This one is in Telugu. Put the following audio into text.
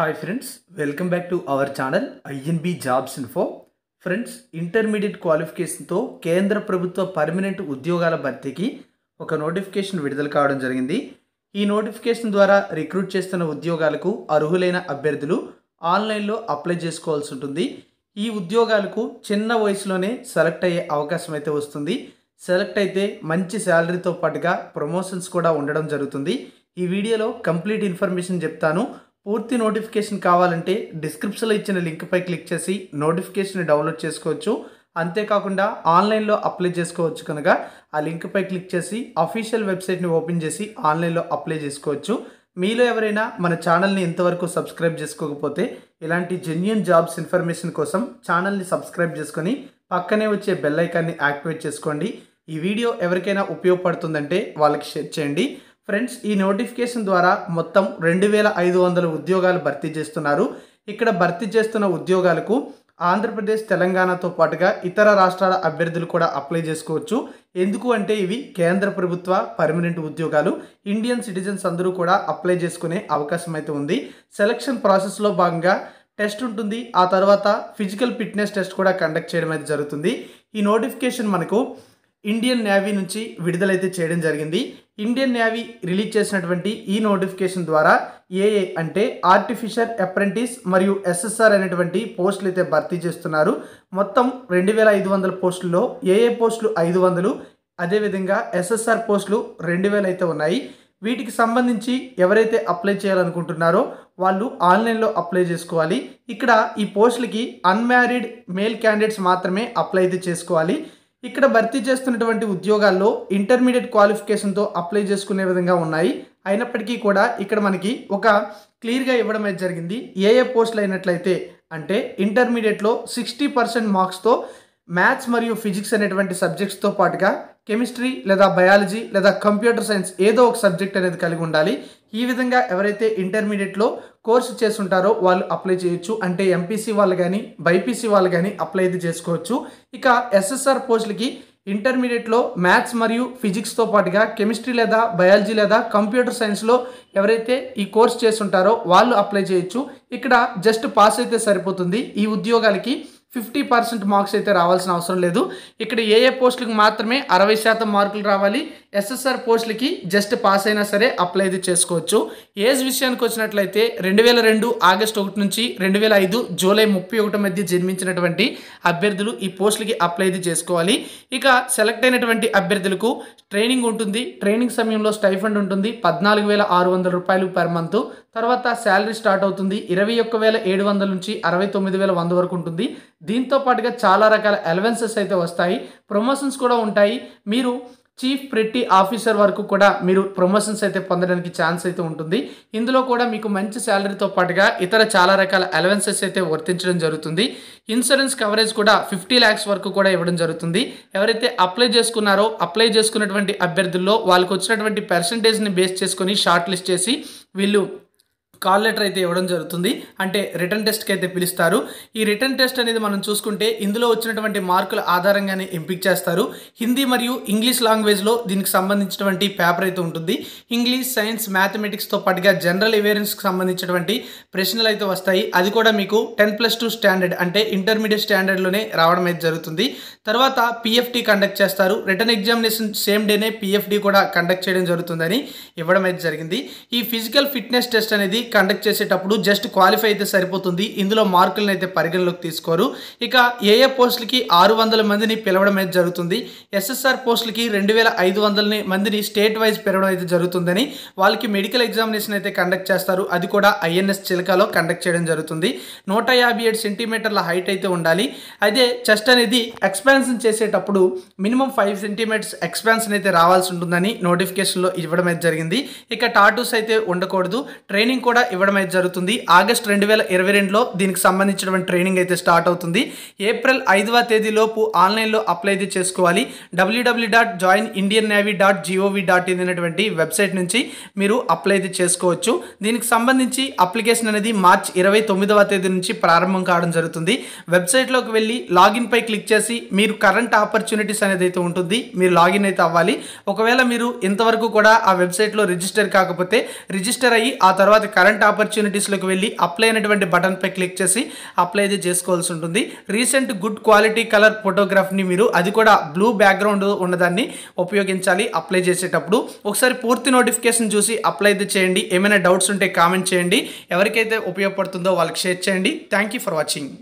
hi friends welcome back to our channel I N B jobs info friends intermediate క్వాలిఫికేషన్తో కేంద్ర ప్రభుత్వ పర్మనెంట్ ఉద్యోగాల భర్తీకి ఒక నోటిఫికేషన్ విడుదల కావడం జరిగింది ఈ నోటిఫికేషన్ ద్వారా రిక్రూట్ చేస్తున్న ఉద్యోగాలకు అర్హులైన అభ్యర్థులు ఆన్లైన్లో అప్లై చేసుకోవాల్సి ఉంటుంది ఈ ఉద్యోగాలకు చిన్న వయసులోనే సెలెక్ట్ అయ్యే అవకాశం అయితే వస్తుంది సెలెక్ట్ అయితే మంచి శాలరీతో పాటుగా ప్రమోషన్స్ కూడా ఉండడం జరుగుతుంది ఈ వీడియోలో కంప్లీట్ ఇన్ఫర్మేషన్ చెప్తాను పూర్తి నోటిఫికేషన్ కావాలంటే డిస్క్రిప్షన్లో ఇచ్చిన లింక్పై క్లిక్ చేసి నోటిఫికేషన్ డౌన్లోడ్ చేసుకోవచ్చు అంతేకాకుండా ఆన్లైన్లో అప్లై చేసుకోవచ్చు కనుక ఆ లింక్పై క్లిక్ చేసి అఫీషియల్ వెబ్సైట్ని ఓపెన్ చేసి ఆన్లైన్లో అప్లై చేసుకోవచ్చు మీలో ఎవరైనా మన ఛానల్ని ఇంతవరకు సబ్స్క్రైబ్ చేసుకోకపోతే ఇలాంటి జెన్యున్ జాబ్స్ ఇన్ఫర్మేషన్ కోసం ఛానల్ని సబ్స్క్రైబ్ చేసుకొని పక్కనే వచ్చే బెల్ ఐకాన్ని యాక్టివేట్ చేసుకోండి ఈ వీడియో ఎవరికైనా ఉపయోగపడుతుందంటే వాళ్ళకి షేర్ చేయండి ఫ్రెండ్స్ ఈ నోటిఫికేషన్ ద్వారా మొత్తం రెండు వేల ఐదు వందల ఉద్యోగాలు భర్తీ చేస్తున్నారు ఇక్కడ భర్తీ చేస్తున్న ఉద్యోగాలకు ఆంధ్రప్రదేశ్ తెలంగాణతో పాటుగా ఇతర రాష్ట్రాల అభ్యర్థులు కూడా అప్లై చేసుకోవచ్చు ఎందుకు అంటే ఇవి కేంద్ర ప్రభుత్వ పర్మనెంట్ ఉద్యోగాలు ఇండియన్ సిటిజన్స్ అందరూ కూడా అప్లై చేసుకునే అవకాశం అయితే ఉంది సెలక్షన్ ప్రాసెస్లో భాగంగా టెస్ట్ ఉంటుంది ఆ తర్వాత ఫిజికల్ ఫిట్నెస్ టెస్ట్ కూడా కండక్ట్ చేయడం అయితే జరుగుతుంది ఈ నోటిఫికేషన్ మనకు ఇండియన్ నేవీ నుంచి విడుదలైతే చేయడం జరిగింది ఇండియన్ నేవీ రిలీజ్ చేసినటువంటి ఈ నోటిఫికేషన్ ద్వారా ఏఏ అంటే ఆర్టిఫిషియల్ అప్రెంటిస్ మరియు ఎస్ఎస్ఆర్ అనేటువంటి పోస్టులు అయితే భర్తీ చేస్తున్నారు మొత్తం రెండు వేల ఐదు వందల పోస్టుల్లో ఏఏ పోస్టులు ఐదు వందలు అదేవిధంగా ఎస్ఎస్ఆర్ పోస్టులు రెండు వేలు అయితే ఉన్నాయి వీటికి సంబంధించి ఎవరైతే అప్లై చేయాలనుకుంటున్నారో వాళ్ళు ఆన్లైన్లో అప్లై చేసుకోవాలి ఇక్కడ ఈ పోస్టులకి అన్మ్యారీడ్ మేల్ క్యాండిడేట్స్ మాత్రమే అప్లై అయితే చేసుకోవాలి ఇక్కడ భర్తీ చేస్తున్నటువంటి ఉద్యోగాల్లో ఇంటర్మీడియట్ క్వాలిఫికేషన్తో అప్లై చేసుకునే విధంగా ఉన్నాయి అయినప్పటికీ కూడా ఇక్కడ మనకి ఒక క్లియర్గా ఇవ్వడం అయితే జరిగింది ఏ ఏ పోస్టులు అయినట్లయితే అంటే ఇంటర్మీడియట్లో సిక్స్టీ పర్సెంట్ మార్క్స్తో మ్యాథ్స్ మరియు ఫిజిక్స్ అనేటువంటి సబ్జెక్ట్స్తో పాటుగా కెమిస్ట్రీ లేదా బయాలజీ లేదా కంప్యూటర్ సైన్స్ ఏదో ఒక సబ్జెక్ట్ అనేది కలిగి ఉండాలి ఈ విధంగా ఎవరైతే ఇంటర్మీడియట్లో కోర్సు చేస్తుంటారో వాళ్ళు అప్లై చేయొచ్చు అంటే ఎంపీసీ వాళ్ళు కానీ బైపీసీ వాళ్ళు కానీ అప్లై అయితే చేసుకోవచ్చు ఇక ఎస్ఎస్ఆర్ పోస్టులకి ఇంటర్మీడియట్లో మ్యాథ్స్ మరియు ఫిజిక్స్తో పాటుగా కెమిస్ట్రీ లేదా బయాలజీ లేదా కంప్యూటర్ సైన్స్లో ఎవరైతే ఈ కోర్స్ చేస్తుంటారో వాళ్ళు అప్లై చేయొచ్చు ఇక్కడ జస్ట్ పాస్ అయితే సరిపోతుంది ఈ ఉద్యోగాలకి ఫిఫ్టీ పర్సెంట్ మార్క్స్ అయితే రావాల్సిన అవసరం లేదు ఇక్కడ ఏ ఏ పోస్టులకు మాత్రమే అరవై శాతం మార్కులు రావాలి ఎస్ఎస్ఆర్ పోస్టులకి జస్ట్ పాస్ అయినా సరే అప్లై అయితే చేసుకోవచ్చు ఏజ్ విషయానికి వచ్చినట్లయితే రెండు వేల రెండు ఆగస్టు ఒకటి నుంచి రెండు వేల ఐదు జూలై ముప్పై ఒకటి మధ్య జన్మించినటువంటి అభ్యర్థులు ఈ పోస్టులకి అప్లై అయితే చేసుకోవాలి ఇక సెలెక్ట్ అయినటువంటి అభ్యర్థులకు ట్రైనింగ్ ఉంటుంది ట్రైనింగ్ సమయంలో స్టైఫండ్ ఉంటుంది పద్నాలుగు వేల ఆరు వందల రూపాయలు పర్ మంత్ తర్వాత శాలరీ స్టార్ట్ అవుతుంది ఇరవై ఒక్క వేల ఏడు వందల నుంచి అరవై తొమ్మిది వేల వంద వరకు ఉంటుంది దీంతో పాటుగా చాలా రకాల అలవెన్సెస్ అయితే వస్తాయి ప్రమోషన్స్ కూడా ఉంటాయి మీరు చీఫ్ ప్రిటీ ఆఫీసర్ వరకు కూడా మీరు ప్రమోషన్స్ అయితే పొందడానికి ఛాన్స్ అయితే ఉంటుంది ఇందులో కూడా మీకు మంచి శాలరీతో పాటుగా ఇతర చాలా రకాల అలవెన్సెస్ అయితే వర్తించడం జరుగుతుంది ఇన్సూరెన్స్ కవరేజ్ కూడా ఫిఫ్టీ ల్యాక్స్ వరకు కూడా ఇవ్వడం జరుగుతుంది ఎవరైతే అప్లై చేసుకున్నారో అప్లై చేసుకున్నటువంటి అభ్యర్థుల్లో వాళ్ళకి వచ్చినటువంటి పర్సంటేజ్ని బేస్ చేసుకొని షార్ట్ లిస్ట్ చేసి వీళ్ళు కాల్ లెటర్ అయితే ఇవ్వడం జరుగుతుంది అంటే రిటర్న్ టెస్ట్కి అయితే పిలుస్తారు ఈ రిటర్న్ టెస్ట్ అనేది మనం చూసుకుంటే ఇందులో వచ్చినటువంటి మార్కుల ఆధారంగానే ఎంపిక చేస్తారు హిందీ మరియు ఇంగ్లీష్ లాంగ్వేజ్లో దీనికి సంబంధించినటువంటి పేపర్ అయితే ఉంటుంది ఇంగ్లీష్ సైన్స్ మ్యాథమెటిక్స్తో పాటుగా జనరల్ అవేరెన్స్కి సంబంధించినటువంటి ప్రశ్నలు అయితే వస్తాయి అది కూడా మీకు టెన్ ప్లస్ టూ స్టాండర్డ్ అంటే ఇంటర్మీడియట్ స్టాండర్డ్లోనే రావడం అయితే జరుగుతుంది తర్వాత పిఎఫ్టీ కండక్ట్ చేస్తారు రిటర్న్ ఎగ్జామినేషన్ సేమ్ డేనే పిఎఫ్డి కూడా కండక్ట్ చేయడం జరుగుతుందని ఇవ్వడం అయితే జరిగింది ఈ ఫిజికల్ ఫిట్నెస్ టెస్ట్ అనేది కండక్ట్ చేసేటప్పుడు జస్ట్ క్వాలిఫై అయితే సరిపోతుంది ఇందులో మార్కులను అయితే పరిగణలోకి తీసుకోరు ఇక ఏ ఏ పోస్టులకి ఆరు వందల మందిని పిలవడం అయితే జరుగుతుంది ఎస్ఎస్ఆర్ పోస్టులకి రెండు వేల ఐదు వందల మందిని స్టేట్ వైజ్ పెరగడం అయితే జరుగుతుందని వాళ్ళకి మెడికల్ ఎగ్జామినేషన్ అయితే కండక్ట్ చేస్తారు అది కూడా ఐఎన్ఎస్ చిలకలో కండక్ట్ చేయడం జరుగుతుంది నూట యాభై ఏడు సెంటీమీటర్ల హైట్ అయితే ఉండాలి అయితే చెస్ట్ అనేది ఎక్స్పాన్షన్ చేసేటప్పుడు మినిమం ఫైవ్ సెంటీమీటర్స్ ఎక్స్పాన్షన్ అయితే రావాల్సి ఉంటుందని నోటిఫికేషన్లో ఇవ్వడం అయితే జరిగింది ఇక టాటూస్ అయితే ఉండకూడదు ట్రైనింగ్ కూడా కూడా ఇవ్వడం అయితే జరుగుతుంది ఆగస్ట్ రెండు వేల ఇరవై రెండులో దీనికి సంబంధించినటువంటి ట్రైనింగ్ అయితే స్టార్ట్ అవుతుంది ఏప్రిల్ ఐదవ తేదీలోపు ఆన్లైన్లో అప్లై అయితే చేసుకోవాలి WWW dot join Indian navy dot GOV dot in అనేటువంటి వెబ్సైట్ నుంచి మీరు అప్లై అయితే చేసుకోవచ్చు దీనికి సంబంధించి అప్లికేషన్ అనేది మార్చ్ ఇరవై తొమ్మిదవ తేదీ నుంచి ప్రారంభం కావడం జరుగుతుంది వెబ్సైట్లోకి వెళ్ళి లాగిన్ పై క్లిక్ చేసి మీరు కరెంట్ ఆపర్చునిటీస్ అనేది అయితే ఉంటుంది మీరు లాగిన్ అయితే అవ్వాలి ఒకవేళ మీరు ఇంతవరకు కూడా ఆ వెబ్సైట్లో రిజిస్టర్ కాకపోతే రిజిస్టర్ అయ్యి ఆ తర్వాత కరెంట్ కరెంట్ ఆపర్చునిటీస్లోకి వెళ్ళి అప్లై అయినటువంటి బటన్పై క్లిక్ చేసి అప్లై అయితే చేసుకోవాల్సి ఉంటుంది రీసెంట్ గుడ్ క్వాలిటీ కలర్ ఫోటోగ్రాఫ్ని మీరు అది కూడా బ్లూ బ్యాక్గ్రౌండ్ ఉన్నదాన్ని ఉపయోగించాలి అప్లై చేసేటప్పుడు ఒకసారి పూర్తి నోటిఫికేషన్ చూసి అప్లై అయితే చేయండి ఏమైనా డౌట్స్ ఉంటే కామెంట్ చేయండి ఎవరికైతే ఉపయోగపడుతుందో వాళ్ళకి షేర్ చేయండి థ్యాంక్ ఫర్ వాచింగ్